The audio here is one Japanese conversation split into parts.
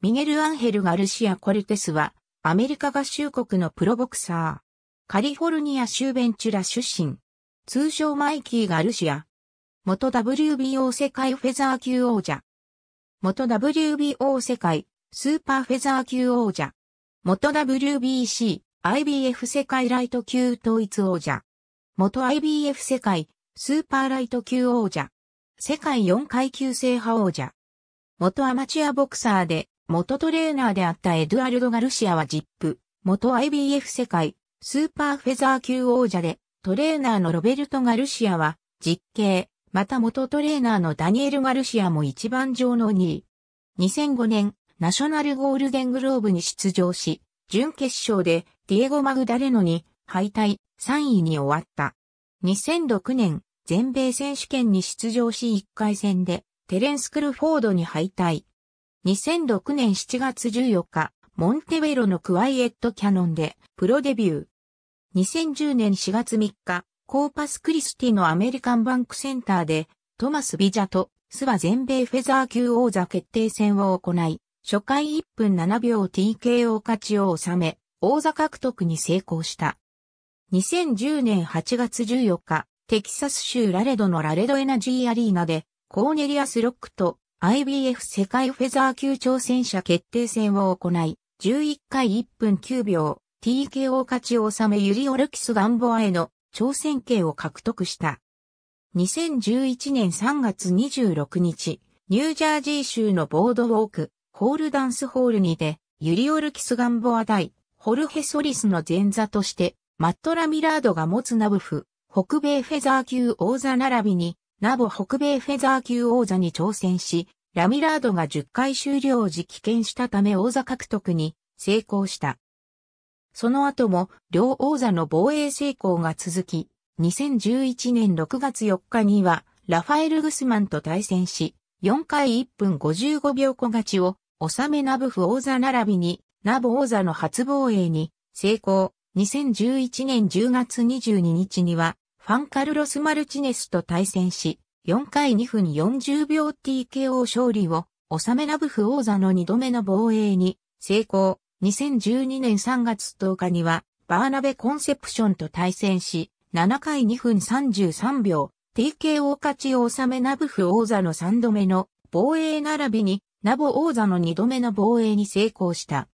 ミゲル・アンヘル・ガルシア・コルテスは、アメリカ合衆国のプロボクサー。カリフォルニア州ベンチュラ出身。通称マイキー・ガルシア。元 WBO 世界フェザー級王者。元 WBO 世界スーパーフェザー級王者。元 WBC、IBF 世界ライト級統一王者。元 IBF 世界スーパーライト級王者。世界4階級制覇王者。元アマチュアボクサーで元トレーナーであったエドゥアルド・ガルシアはジップ、元 IBF 世界、スーパーフェザー級王者で、トレーナーのロベルト・ガルシアは、実刑、また元トレーナーのダニエル・ガルシアも一番上の2位。2005年、ナショナルゴールデングローブに出場し、準決勝でディエゴ・マグダレノに敗退、3位に終わった。2006年、全米選手権に出場し1回戦で、テレンス・クルフォードに敗退。2006年7月14日、モンテベロのクワイエットキャノンでプロデビュー。2010年4月3日、コーパスクリスティのアメリカンバンクセンターでトマス・ビジャとスワ全米フェザー級王座決定戦を行い、初回1分7秒 TKO 勝ちを収め、王座獲得に成功した。2010年8月14日、テキサス州ラレドのラレドエナジーアリーナで、コーネリアス・ロックと IBF 世界フェザー級挑戦者決定戦を行い、11回1分9秒、TKO 勝ちを収めユリオルキス・ガンボアへの挑戦権を獲得した。2011年3月26日、ニュージャージー州のボードウォーク、ホールダンスホールにて、ユリオルキス・ガンボア対、ホルヘソリスの前座として、マットラ・ミラードが持つナブフ、北米フェザー級王座並びに、ナボ北米フェザー級王座に挑戦し、ラミラードが10回終了時棄権したため王座獲得に成功した。その後も両王座の防衛成功が続き、2011年6月4日にはラファエル・グスマンと対戦し、4回1分55秒小勝ちを収めナブフ王座並びにナボ王座の初防衛に成功。2011年10月22日にはファンカルロス・マルチネスと対戦し、4回2分40秒 TKO 勝利を、収めラブフ王座の2度目の防衛に成功。2012年3月10日には、バーナベコンセプションと対戦し、7回2分33秒、TKO 勝ちを収めナブフ王座の3度目の防衛並びに、ナボ王座の2度目の防衛に成功した。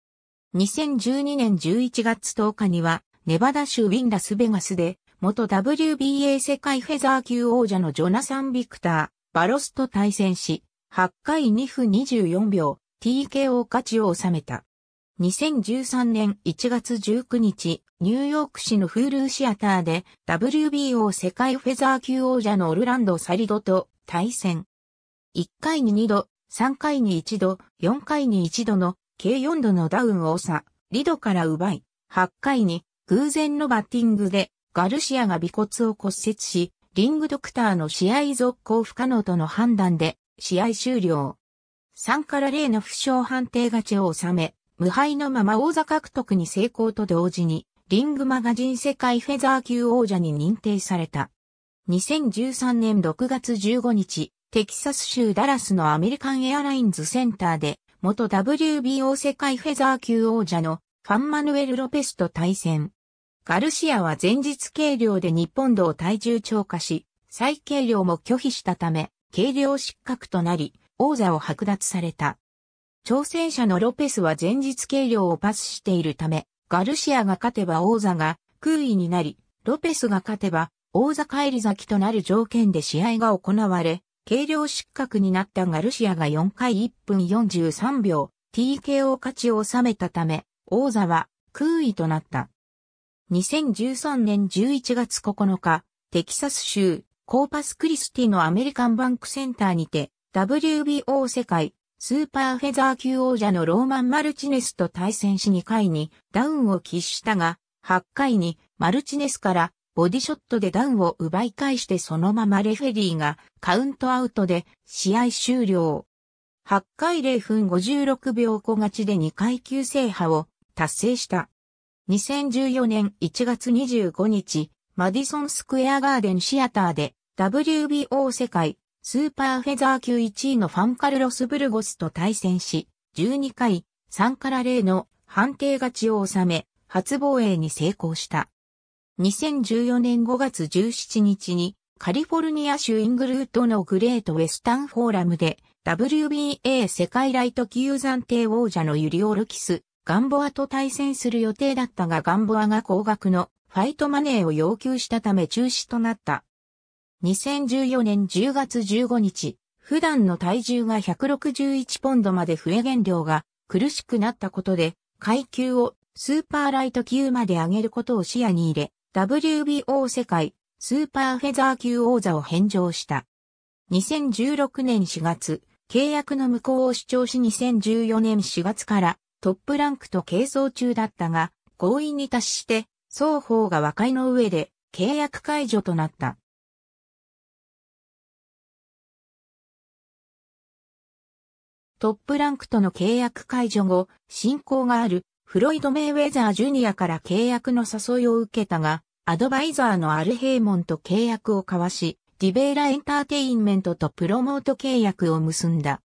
2012年11月10日には、ネバダ州ウィンラスベガスで、元 WBA 世界フェザー級王者のジョナサン・ビクター、バロスと対戦し、8回2分24秒、TKO 勝ちを収めた。2013年1月19日、ニューヨーク市のフールーシアターで WBO 世界フェザー級王者のオルランド・サリドと対戦。1回に2度、3回に1度、4回に1度の計4度のダウンをさ、リドから奪い、8回に偶然のバッティングでガルシアが尾骨を骨折し、リングドクターの試合続行不可能との判断で、試合終了。3から0の負傷判定勝ちを収め、無敗のまま王座獲得に成功と同時に、リングマガジン世界フェザー級王者に認定された。2013年6月15日、テキサス州ダラスのアメリカンエアラインズセンターで、元 WBO 世界フェザー級王者のファンマヌエル・ロペスと対戦。ガルシアは前日計量で日本度を体重超過し、再計量も拒否したため、計量失格となり、王座を剥奪された。挑戦者のロペスは前日計量をパスしているため、ガルシアが勝てば王座が空位になり、ロペスが勝てば王座帰り咲きとなる条件で試合が行われ、計量失格になったガルシアが4回1分43秒、TKO 勝ちを収めたため、王座は空位となった。2013年11月9日、テキサス州コーパスクリスティのアメリカンバンクセンターにて WBO 世界スーパーフェザー級王者のローマン・マルチネスと対戦し2回にダウンを喫したが、8回にマルチネスからボディショットでダウンを奪い返してそのままレフェリーがカウントアウトで試合終了。8回0分56秒小勝ちで2階級制覇を達成した。2014年1月25日、マディソンスクエアガーデンシアターで WBO 世界スーパーフェザー級1位のファンカルロス・ブルゴスと対戦し、12回3から0の判定勝ちを収め、初防衛に成功した。2014年5月17日にカリフォルニア州イングルートのグレートウェスタンフォーラムで WBA 世界ライト級暫定王者のユリオルキスガンボアと対戦する予定だったがガンボアが高額のファイトマネーを要求したため中止となった。2014年10月15日、普段の体重が161ポンドまで増え減量が苦しくなったことで、階級をスーパーライト級まで上げることを視野に入れ、WBO 世界スーパーフェザー級王座を返上した。2016年4月、契約の無効を主張し2014年4月からトップランクと係争中だったが、合意に達して、双方が和解の上で契約解除となった。トップランクとの契約解除後、進行があるフロイド・メイウェザー・ジュニアから契約の誘いを受けたが、アドバイザーのアルヘイモンと契約を交わし、ディベーラ・エンターテインメントとプロモート契約を結んだ。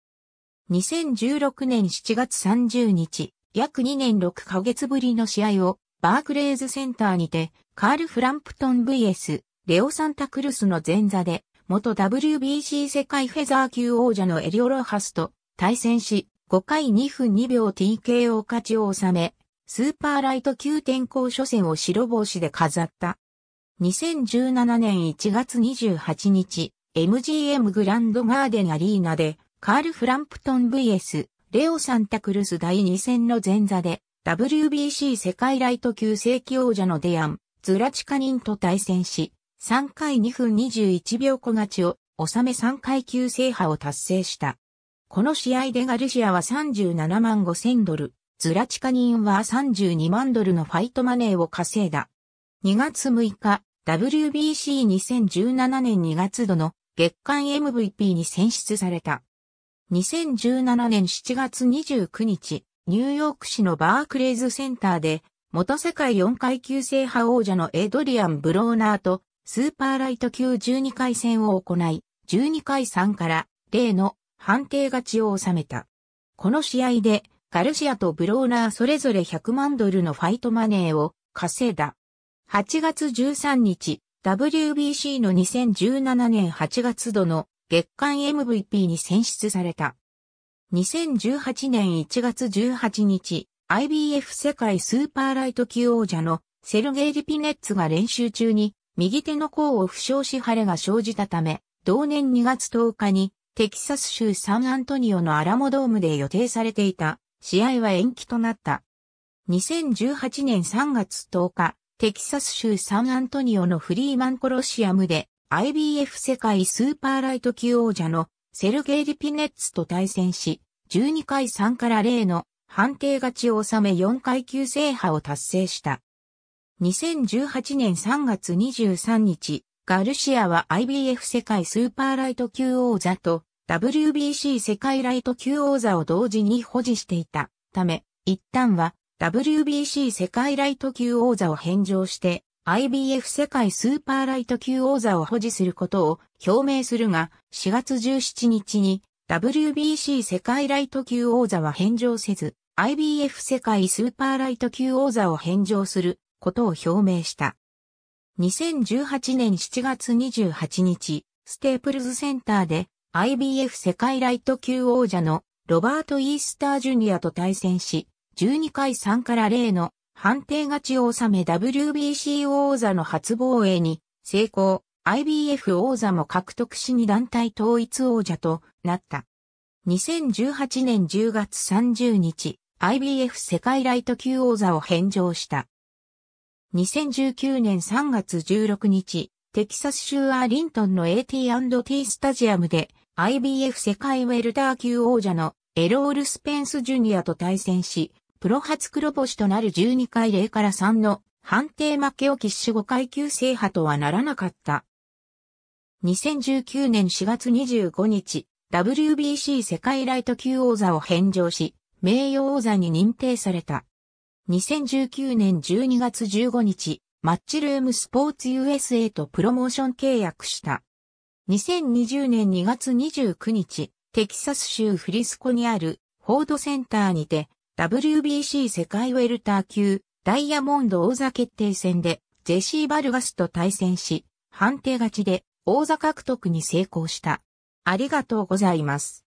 2016年7月30日、約2年6ヶ月ぶりの試合をバークレーズセンターにて、カール・フランプトン VS、レオ・サンタクルスの前座で、元 WBC 世界フェザー級王者のエリオ・ロハスと対戦し、5回2分2秒 TKO 勝ちを収め、スーパーライト級転校初戦を白帽子で飾った。2017年1月28日、MGM グランドガーデンアリーナで、カール・フランプトン VS レオ・サンタクルス第2戦の前座で WBC 世界ライト級正規王者のデアン、ズラチカニンと対戦し、3回2分21秒小勝ちを収め3階級制覇を達成した。この試合でガルシアは37万5千ドル、ズラチカニンは32万ドルのファイトマネーを稼いだ。2月6日、WBC2017 年2月度の月間 MVP に選出された。2017年7月29日、ニューヨーク市のバークレイズセンターで、元世界4階級制覇王者のエドリアン・ブローナーとスーパーライト級12回戦を行い、12回3から例の判定勝ちを収めた。この試合でガルシアとブローナーそれぞれ100万ドルのファイトマネーを稼いだ。8月13日、WBC の2017年8月度の月間 MVP に選出された。2018年1月18日、IBF 世界スーパーライト級王者のセルゲイ・リピネッツが練習中に右手の甲を負傷し腫れが生じたため、同年2月10日にテキサス州サンアントニオのアラモドームで予定されていた試合は延期となった。2018年3月10日、テキサス州サンアントニオのフリーマンコロシアムで IBF 世界スーパーライト級王者のセルゲイ・リピネッツと対戦し、12回3から0の判定勝ちを収め4階級制覇を達成した。2018年3月23日、ガルシアは IBF 世界スーパーライト級王座と WBC 世界ライト級王座を同時に保持していたため、一旦は WBC 世界ライト級王座を返上して IBF 世界スーパーライト級王座を保持することを表明するが、4月17日に WBC 世界ライト級王座は返上せず、IBF 世界スーパーライト級王座を返上することを表明した。2018年7月28日、ステープルズセンターで IBF 世界ライト級王者のロバート・イースター・ジュニアと対戦し、12回3から0の判定勝ちを収め WBC 王座の初防衛に成功、IBF 王座も獲得しに団体統一王者となった。2018年10月30日、IBF 世界ライト級王座を返上した。2019年3月16日、テキサス州アーリントンの AT&T スタジアムで IBF 世界ウェルター級王者のエロール・スペンス・ジュニアと対戦し、プロ初黒星となる12回0から3の判定負けを喫し5階級制覇とはならなかった。2019年4月25日、WBC 世界ライト級王座を返上し、名誉王座に認定された。2019年12月15日、マッチルームスポーツ USA とプロモーション契約した。2020年2月29日、テキサス州フリスコにあるフォードセンターにて、WBC 世界ウェルター級ダイヤモンド王座決定戦でジェシー・バルガスと対戦し、判定勝ちで王座獲得に成功した。ありがとうございます。